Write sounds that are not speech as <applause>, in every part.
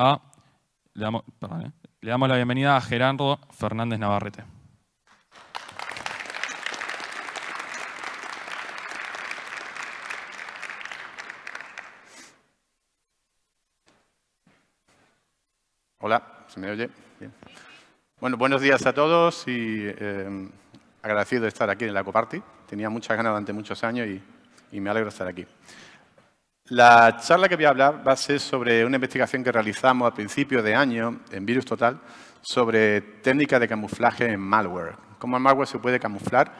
Eh, le damos, la bienvenida a Gerardo Fernández Navarrete. Hola, ¿se me oye? Bien. Bueno, buenos días a todos y em, agradecido de estar aquí en la Coparty. Tenía muchas ganas durante muchos años y, y me alegro de estar aquí. La charla que voy a hablar va a ser sobre una investigación que realizamos a principios de año en Virus Total sobre técnicas de camuflaje en malware. Cómo el malware se puede camuflar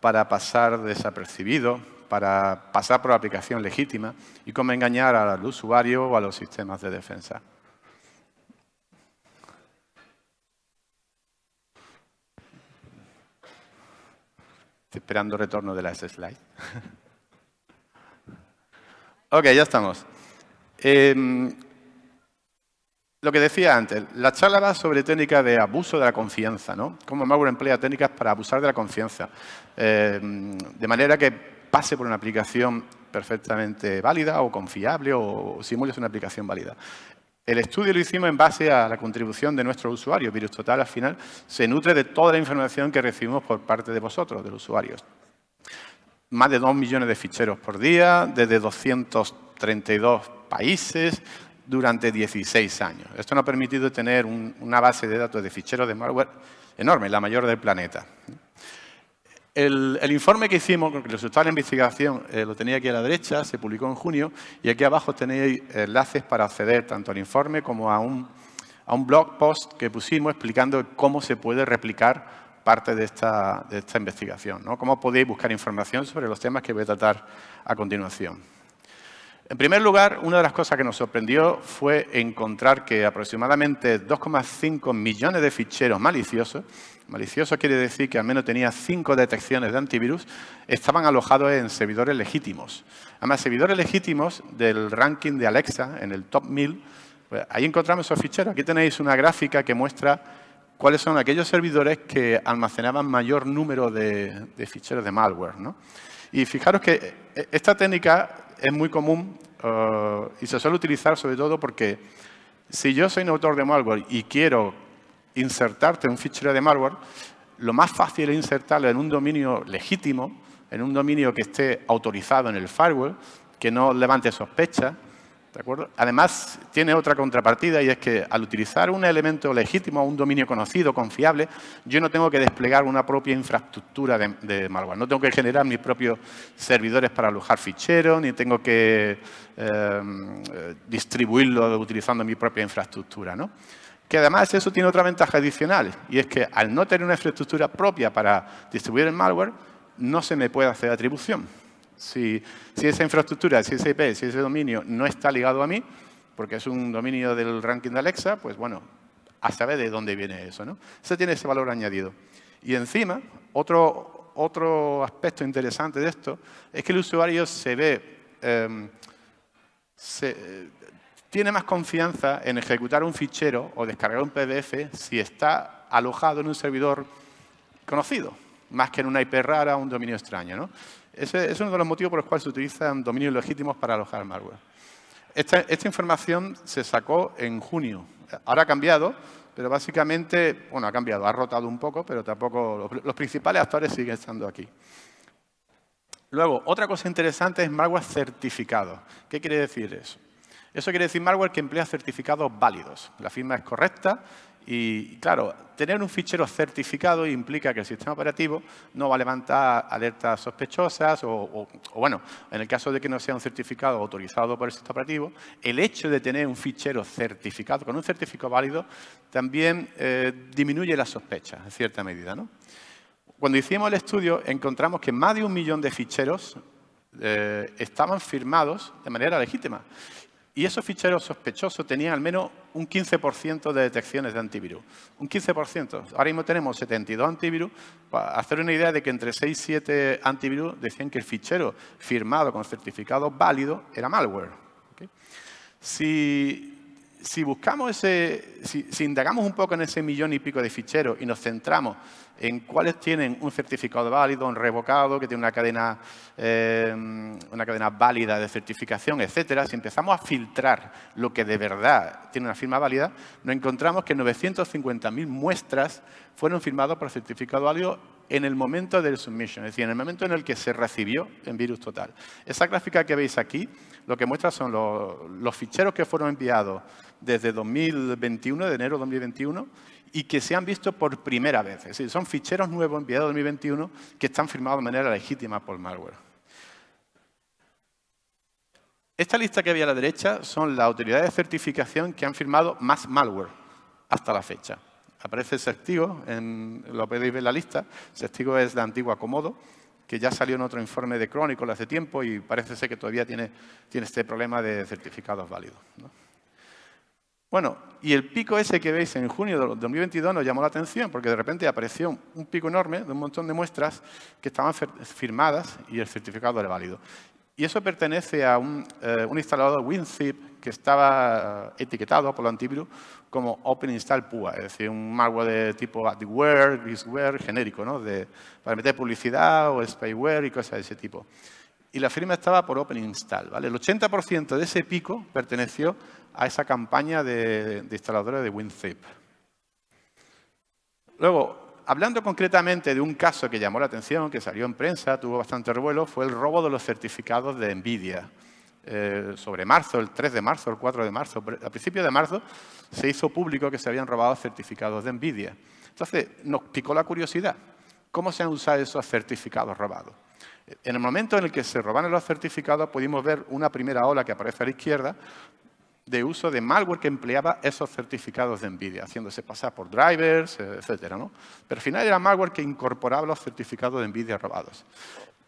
para pasar desapercibido, para pasar por aplicación legítima y cómo engañar al usuario o a los sistemas de defensa. Estoy esperando retorno de las slides. <laughs> Ok, ya estamos. Em, lo que decía antes, la charla va sobre técnicas de abuso de la confianza, ¿no? Cómo malware emplea técnicas para abusar de la confianza. Em, de manera que pase por una aplicación perfectamente válida o confiable o simule una aplicación válida. El estudio lo hicimos en base a la contribución de nuestro usuario. Virus Total, al final, se nutre de toda la información que recibimos por parte de vosotros, de los usuarios más de 2 millones de ficheros por día, desde 232 países, durante 16 años. Esto nos ha permitido tener una base de datos de ficheros de malware enorme, la mayor del planeta. El, informe que hicimos, con el resultado de la investigación, eh, lo tenía aquí a la derecha, se publicó en junio, y aquí abajo tenéis enlaces para acceder tanto al informe como a un, a un blog post que pusimos explicando cómo se puede replicar parte de esta, investigación. ¿no? ¿Cómo podéis buscar información sobre los temas que voy a tratar a continuación? En primer lugar, una de las cosas que nos sorprendió fue encontrar que aproximadamente 2,5 millones de ficheros maliciosos, malicioso quiere decir que al menos tenía 5 detecciones de antivirus, estaban alojados en servidores legítimos. Además, servidores legítimos del ranking de Alexa, en el top 1000, pues ahí encontramos esos ficheros. Aquí tenéis una gráfica que muestra cuáles son aquellos servidores que almacenaban mayor número de, ficheros de malware. Y fijaros que eh, esta técnica es muy común eh, y se suele utilizar sobre todo porque si yo soy un autor de malware y quiero insertarte un fichero de malware, lo más fácil es insertarlo en un dominio legítimo, en un dominio que esté autorizado en el firewall, que no levante sospecha. Además, tiene otra contrapartida y es que al utilizar un elemento legítimo, un dominio conocido, confiable, yo no tengo que desplegar una propia infraestructura de, malware. No tengo que generar mis propios servidores para alojar ficheros, ni tengo que em, eh, distribuirlo utilizando mi propia infraestructura. ¿no? Que además eso tiene otra ventaja adicional y es que al no tener una infraestructura propia para distribuir el malware, no se me puede hacer atribución. Si, esa infraestructura, si ese IP, si ese dominio no está ligado a mí, porque es un dominio del ranking de Alexa, pues bueno, a saber de dónde viene eso. ¿no? Eso tiene ese valor añadido. Y encima, otro, otro aspecto interesante de esto es que el usuario se ve, em, tiene más confianza en ejecutar un fichero o descargar un PDF si está alojado en un servidor conocido, más que en una IP rara o un dominio extraño. ¿no? es uno de los motivos por los cuales se utilizan dominios legítimos para alojar malware. Esta, información se sacó en junio. Ahora ha cambiado, pero básicamente, bueno, ha cambiado, ha rotado un poco, pero tampoco los, los principales actores siguen estando aquí. Luego, otra cosa interesante es malware certificado. ¿Qué quiere decir eso? Eso quiere decir malware que emplea certificados válidos. La firma es correcta, y claro, tener un fichero certificado implica que el sistema operativo no va a levantar alertas sospechosas o, bueno, en el caso de que no sea un certificado autorizado por el sistema operativo, el hecho de tener un fichero certificado con un certificado válido también eh, disminuye la sospecha en cierta medida. Cuando hicimos el estudio encontramos que más de un millón de ficheros eh, estaban firmados de manera legítima y esos ficheros sospechosos tenían al menos un 15% de detecciones de antivirus. Un 15%. Ahora mismo tenemos 72 antivirus. Para hacer una idea de que entre 6 y 7 antivirus decían que el fichero firmado con certificado válido era malware. Si si buscamos ese, si, indagamos un poco en ese millón y pico de ficheros y nos centramos en cuáles tienen un certificado válido, un revocado, que tiene una cadena, eh, una cadena válida de certificación, etcétera, si empezamos a filtrar lo que de verdad tiene una firma válida, nos encontramos que 950.000 muestras fueron firmadas por certificado válido en el momento del submission, es decir, en el momento en el que se recibió en virus total. Esa gráfica que veis aquí lo que muestra son los, ficheros que fueron enviados desde 2021, de enero de 2021, y que se han visto por primera vez. Es decir, son ficheros nuevos enviados en 2021 que están firmados de manera legítima por malware. Esta lista que había a la derecha son las autoridades de certificación que han firmado más malware hasta la fecha aparece Sestigo, en, lo podéis ver en la lista. Sestigo es de antigua Comodo, que ya salió en otro informe de Chronicle hace tiempo y parece ser que todavía tiene, tiene este problema de certificados válidos. Bueno, y el pico ese que veis en junio de 2022 nos llamó la atención porque de repente apareció un pico enorme de un montón de muestras que estaban firmadas y el certificado era válido. Y eso pertenece a un, eh, instalador WinZip que estaba eh, etiquetado por el antivirus como Open Install PUA, es decir, un malware de tipo adware, grisware, genérico, ¿no? de, para meter publicidad o spyware y cosas de ese tipo. Y la firma estaba por Open Install. ¿vale? El 80% de ese pico perteneció a esa campaña de, de instaladores de WinZip. Luego, Hablando concretamente de un caso que llamó la atención, que salió en prensa, tuvo bastante revuelo, fue el robo de los certificados de NVIDIA. Eh, sobre marzo, el 3 de marzo, el 4 de marzo, a principios de marzo, se hizo público que se habían robado certificados de NVIDIA. Entonces, nos picó la curiosidad. ¿Cómo se han usado esos certificados robados? En el momento en el que se robaron los certificados, pudimos ver una primera ola que aparece a la izquierda de uso de malware que empleaba esos certificados de NVIDIA, haciéndose pasar por drivers, eh, etc. ¿no? Pero al final era malware que incorporaba los certificados de NVIDIA robados.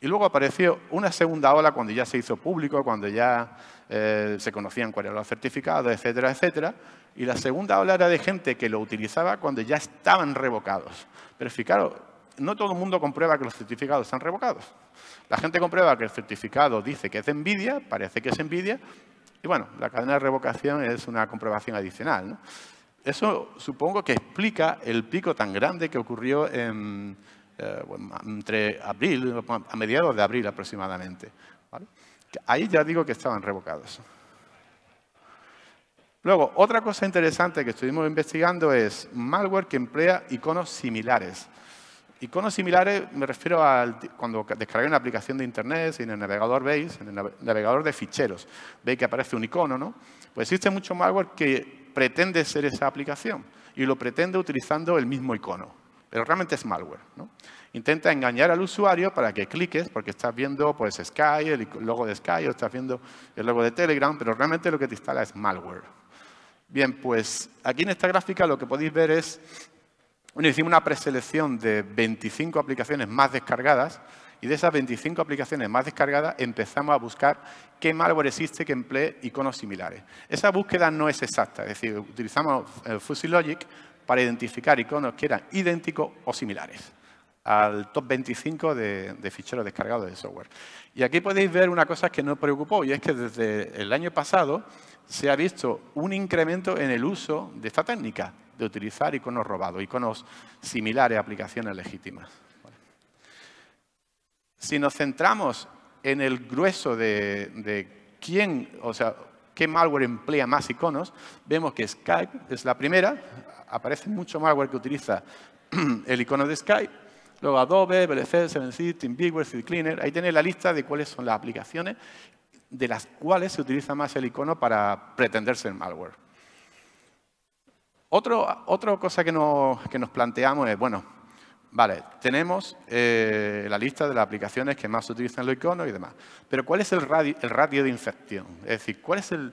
Y luego apareció una segunda ola cuando ya se hizo público, cuando ya eh, se conocían cuáles eran los certificados, etcétera, etcétera. Y la segunda ola era de gente que lo utilizaba cuando ya estaban revocados. Pero fijaros, no todo el mundo comprueba que los certificados están revocados. La gente comprueba que el certificado dice que es de NVIDIA, parece que es NVIDIA, y bueno, la cadena de revocación es una comprobación adicional. Eso supongo que explica el pico tan grande que ocurrió eh, entre abril, a mediados de abril aproximadamente. Ahí ya digo que estaban revocados. Luego, otra cosa interesante que estuvimos investigando es malware que emplea iconos similares. Iconos similares me refiero a cuando descargué una aplicación de Internet y en el navegador veis, en el navegador de ficheros, veis que aparece un icono, ¿no? Pues existe mucho malware que pretende ser esa aplicación y lo pretende utilizando el mismo icono, pero realmente es malware, ¿no? Intenta engañar al usuario para que cliques porque estás viendo pues, Sky, el logo de Sky o estás viendo el logo de Telegram, pero realmente lo que te instala es malware. Bien, pues aquí en esta gráfica lo que podéis ver es hicimos una preselección de 25 aplicaciones más descargadas y de esas 25 aplicaciones más descargadas empezamos a buscar qué malware existe que emplee iconos similares. Esa búsqueda no es exacta, es decir, utilizamos eh, Fuzzy Logic para identificar iconos que eran idénticos o similares al top 25 de, ficheros descargados de software. Y aquí podéis ver una cosa que nos preocupó, y es que desde el año pasado se ha visto un incremento en el uso de esta técnica, de utilizar iconos robados, iconos similares a aplicaciones legítimas. Si nos centramos en el grueso de, quién, o sea, qué malware emplea más iconos, vemos que Skype es la primera, aparece mucho malware que utiliza <clears throat> el icono de Skype, luego Adobe, VLC, 7 Teamviewer, CityCleaner. Ahí tenéis la lista de cuáles son las aplicaciones de las cuales se utiliza más el icono para pretender ser malware. otra cosa que, nos planteamos es, bueno, vale, tenemos eh, la lista de las aplicaciones que más utilizan los iconos y demás, pero ¿cuál es el, radio, el radio de infección? Es decir, ¿cuál es el,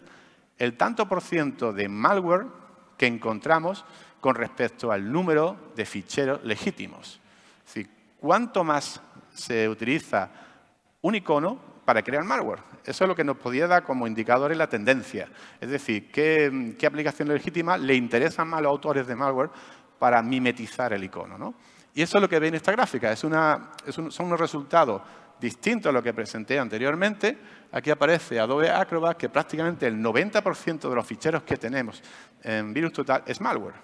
el tanto por ciento de malware que encontramos con respecto al número de ficheros legítimos? Es decir, cuánto más se utiliza un icono para crear malware. Eso es lo que nos podía dar como indicadores la tendencia. Es decir, qué, aplicación legítima le interesan más a los autores de malware para mimetizar el icono. Y eso es lo que ve en esta gráfica. Es un, son unos resultados distintos a lo que presenté anteriormente. Aquí aparece Adobe Acrobat, que prácticamente el 90% de los ficheros que tenemos en Virus Total es malware.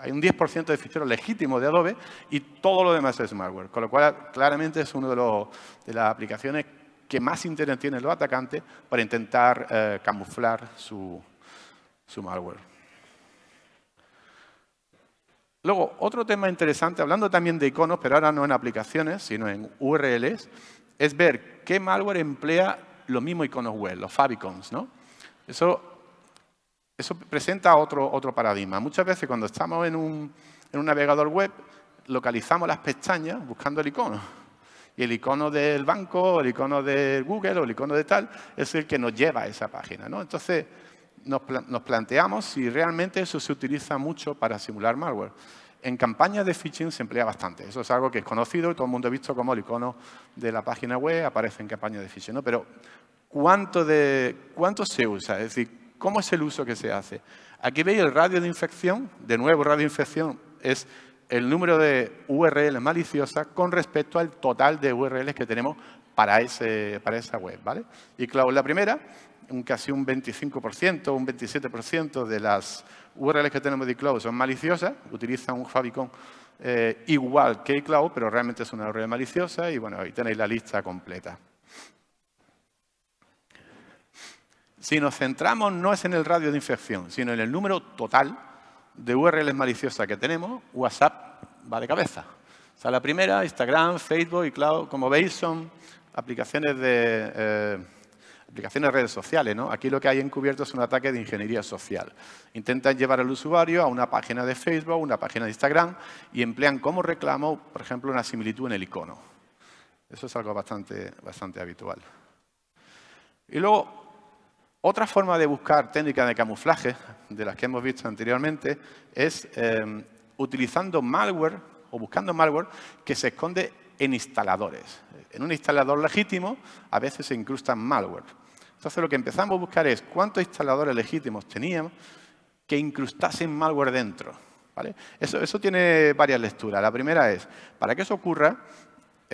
Hay un 10% de ficheros legítimos de Adobe y todo lo demás es malware. Con lo cual, claramente es una de, de, las aplicaciones que más interés tienen los atacantes para intentar eh, camuflar su, malware. Luego, otro tema interesante, hablando también de iconos, pero ahora no en aplicaciones, sino en URLs, es ver qué malware emplea los mismos iconos web, los favicons. ¿no? Eso, presenta otro, paradigma. Muchas veces cuando estamos en en un navegador web, localizamos las pestañas buscando el icono. Y el icono del banco, el icono de Google o el icono de tal, es el que nos lleva a esa página. ¿no? Entonces, nos, planteamos si realmente eso se utiliza mucho para simular malware. En campañas de phishing se emplea bastante. Eso es algo que es conocido y todo el mundo ha visto como el icono de la página web aparece en campañas de phishing. ¿no? Pero, ¿cuánto, ¿cuánto se usa? Es decir, ¿cómo es el uso que se hace? Aquí veis el radio de infección. De nuevo, radio de infección es el número de URLs maliciosas con respecto al total de URLs que tenemos para, ese, para esa web. ¿vale? Y claro, la primera, casi un 25%, un 27% de las URLs que tenemos de iCloud son maliciosas, utilizan un favicon eh, igual que iCloud, pero realmente es una URL maliciosa y bueno, ahí tenéis la lista completa. Si nos centramos no es en el radio de infección, sino en el número total de URLs maliciosas que tenemos, WhatsApp va de cabeza. O sea, la primera, Instagram, Facebook y Cloud, como veis, son aplicaciones de, eh, aplicaciones de redes sociales. ¿no? Aquí lo que hay encubierto es un ataque de ingeniería social. Intentan llevar al usuario a una página de Facebook, una página de Instagram y emplean como reclamo, por ejemplo, una similitud en el icono. Eso es algo bastante, bastante habitual. Y luego, otra forma de buscar técnicas de camuflaje, de las que hemos visto anteriormente, es em, utilizando malware o buscando malware que se esconde en instaladores. En un instalador legítimo a veces se incrustan malware. Entonces lo que empezamos a buscar es cuántos instaladores legítimos teníamos que incrustasen malware dentro. Eso, eso tiene varias lecturas. La primera es, para que eso ocurra,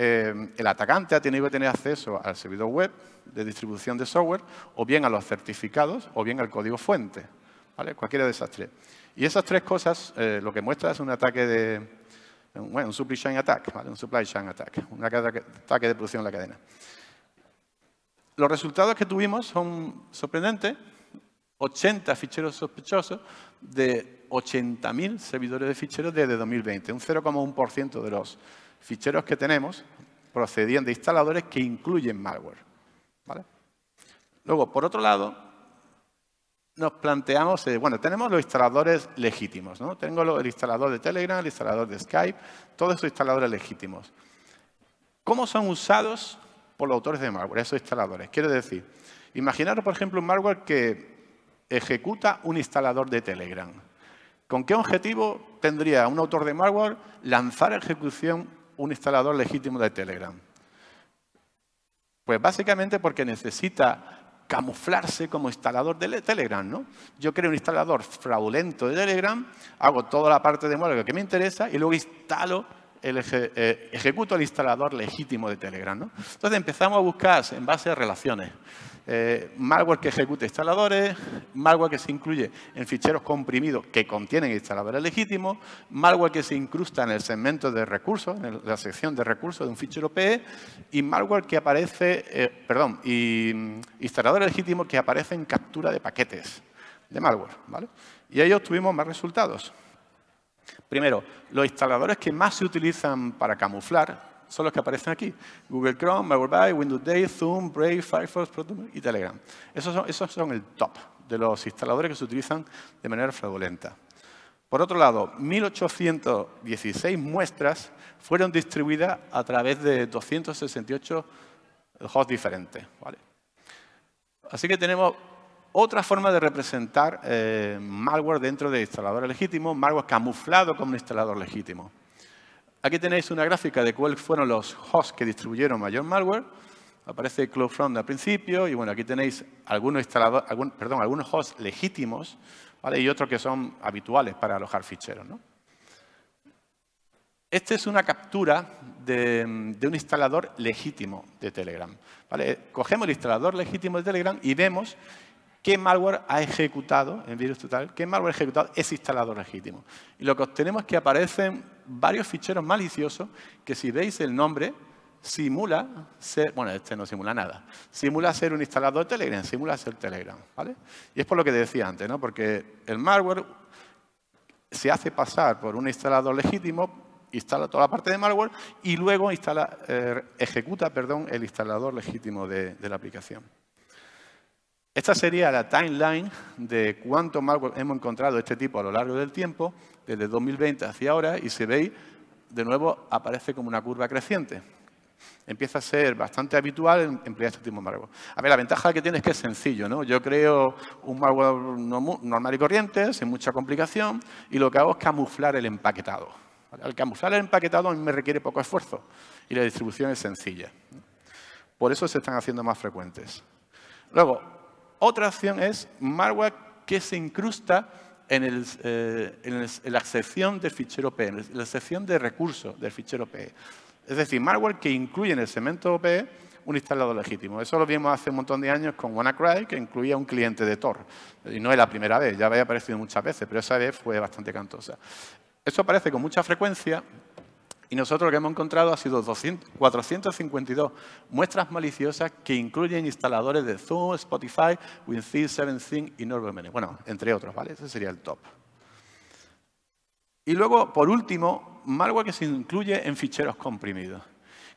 eh, el atacante ha tenido que tener acceso al servidor web de distribución de software, o bien a los certificados, o bien al código fuente. ¿vale? Cualquiera de esas tres. Y esas tres cosas eh, lo que muestra es un ataque de... Bueno, un supply chain attack, Un supply chain attack, un ataque de producción en la cadena. Los resultados que tuvimos son sorprendentes. 80 ficheros sospechosos de 80.000 servidores de ficheros desde 2020, un 0,1% de los ficheros que tenemos procedían de instaladores que incluyen malware. Luego, por otro lado, nos planteamos, eh, bueno, tenemos los instaladores legítimos, ¿no? Tengo el instalador de Telegram, el instalador de Skype, todos esos instaladores legítimos. ¿Cómo son usados por los autores de malware, esos instaladores? Quiero decir, imaginaros, por ejemplo, un malware que ejecuta un instalador de Telegram. ¿Con qué objetivo tendría un autor de malware lanzar ejecución un instalador legítimo de Telegram? Pues básicamente porque necesita camuflarse como instalador de Telegram, ¿no? Yo creo un instalador fraudulento de Telegram, hago toda la parte de malware que me interesa y luego instalo el eh, ejecuto el instalador legítimo de Telegram. ¿no? Entonces empezamos a buscar en base a relaciones. Eh, malware que ejecute instaladores, malware que se incluye en ficheros comprimidos que contienen instaladores legítimos, malware que se incrusta en el segmento de recursos, en la sección de recursos de un fichero PE, y malware que aparece, eh, perdón, y mm, instaladores legítimos que aparecen en captura de paquetes de malware. Y ahí obtuvimos más resultados. Primero, los instaladores que más se utilizan para camuflar son los que aparecen aquí. Google Chrome, Power Windows Day, Zoom, Brave, Firefox, Proton y Telegram. Esos son, el top de los instaladores que se utilizan de manera fraudulenta. Por otro lado, 1.816 muestras fueron distribuidas a través de 268 hosts diferentes. Así que tenemos otra forma de representar eh, malware dentro de instaladores legítimos, malware camuflado como un instalador legítimo. Aquí tenéis una gráfica de cuáles fueron los hosts que distribuyeron mayor malware. Aparece CloudFront al principio y bueno, aquí tenéis algunos, perdón, algunos hosts legítimos y otros que son habituales para alojar ficheros. Esta es una captura de, un instalador legítimo de Telegram. Cogemos el instalador legítimo de Telegram y vemos qué malware ha ejecutado en virus total, qué malware ha ejecutado ese instalador legítimo. Y lo que obtenemos es que aparecen varios ficheros maliciosos que si veis el nombre, simula ser, bueno, este no simula nada, simula ser un instalador de Telegram, simula ser Telegram, ¿vale? Y es por lo que te decía antes, ¿no? Porque el malware se hace pasar por un instalador legítimo, instala toda la parte de malware y luego instala, eh, ejecuta perdón, el instalador legítimo de, de la aplicación. Esta sería la timeline de cuánto malware hemos encontrado de este tipo a lo largo del tiempo desde 2020 hacia ahora y si veis, de nuevo aparece como una curva creciente. Empieza a ser bastante habitual emplear este tipo de malware. A ver, la ventaja que tiene es que es sencillo, Yo creo un malware normal y corriente, sin mucha complicación, y lo que hago es camuflar el empaquetado. Al camuflar el empaquetado me requiere poco esfuerzo y la distribución es sencilla. Por eso se están haciendo más frecuentes. Luego, otra opción es malware que se incrusta en, el, eh, la sección del fichero PE, en la sección de recursos del fichero PE. Es decir, malware que incluye en el segmento PE un instalado legítimo. Eso lo vimos hace un montón de años con WannaCry, que incluía un cliente de Tor. Y no es la primera vez, ya había aparecido muchas veces, pero esa vez fue bastante cantosa. Eso aparece con mucha frecuencia y nosotros lo que hemos encontrado ha sido 452 muestras maliciosas que incluyen instaladores de Zoom, Spotify, WinC, SevenSync y NordVPN. Bueno, entre otros, ¿vale? Ese sería el top. Y luego, por último, malware que se incluye en ficheros comprimidos.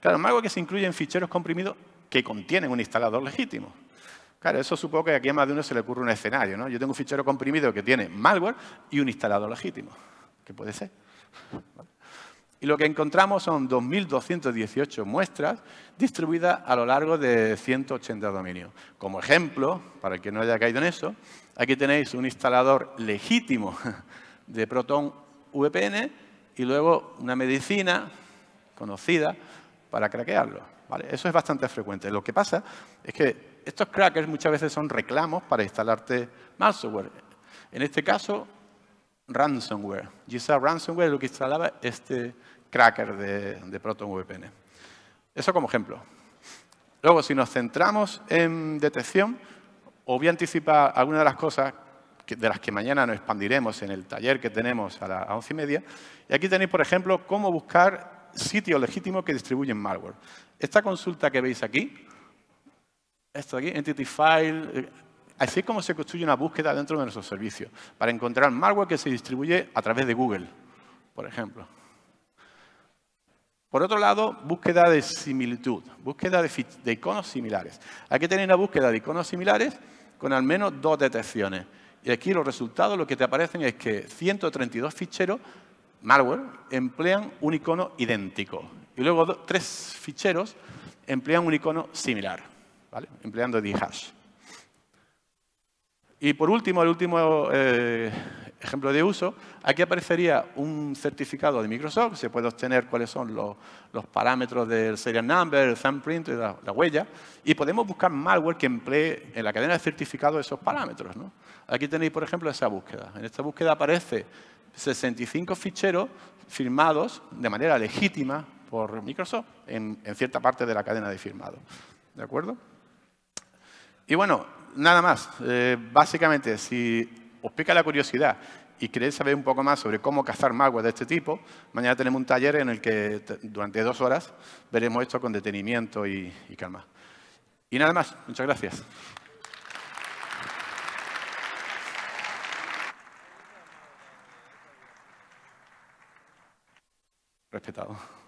Claro, malware que se incluye en ficheros comprimidos que contienen un instalador legítimo. Claro, eso supongo que aquí a más de uno se le ocurre un escenario, ¿no? Yo tengo un fichero comprimido que tiene malware y un instalador legítimo, ¿Qué puede ser. Y lo que encontramos son 2.218 muestras distribuidas a lo largo de 180 dominios. Como ejemplo, para el que no haya caído en eso, aquí tenéis un instalador legítimo de Proton VPN y luego una medicina conocida para craquearlo. Eso es bastante frecuente. Lo que pasa es que estos crackers muchas veces son reclamos para instalarte malware. En este caso, ransomware. GSA ransomware es lo que instalaba este cracker de, de vpn Eso como ejemplo. Luego, si nos centramos en detección, os voy a anticipar algunas de las cosas de las que mañana nos expandiremos en el taller que tenemos a las once y media. Y aquí tenéis, por ejemplo, cómo buscar sitios legítimos que distribuyen malware. Esta consulta que veis aquí, esto aquí, Entity File, eh, Así es como se construye una búsqueda dentro de nuestro servicio para encontrar malware que se distribuye a través de Google, por ejemplo. Por otro lado, búsqueda de similitud, búsqueda de, iconos similares. Aquí tener una búsqueda de iconos similares con al menos dos detecciones. Y aquí los resultados lo que te aparecen es que 132 ficheros malware emplean un icono idéntico. Y luego tres ficheros emplean un icono similar, empleando D-hash. Y por último, el último eh, ejemplo de uso, aquí aparecería un certificado de Microsoft, se puede obtener cuáles son los, parámetros del serial number, el thumbprint, la, la, huella, y podemos buscar malware que emplee en la cadena de certificados esos parámetros. Aquí tenéis, por ejemplo, esa búsqueda. En esta búsqueda aparece 65 ficheros firmados de manera legítima por Microsoft en, en cierta parte de la cadena de firmado. ¿De acuerdo? Y bueno, nada más. Eh, básicamente, si os pica la curiosidad y queréis saber un poco más sobre cómo cazar magos de este tipo, mañana tenemos un taller en el que durante dos horas veremos esto con detenimiento y, y calma. Y nada más. Muchas gracias. Respetado.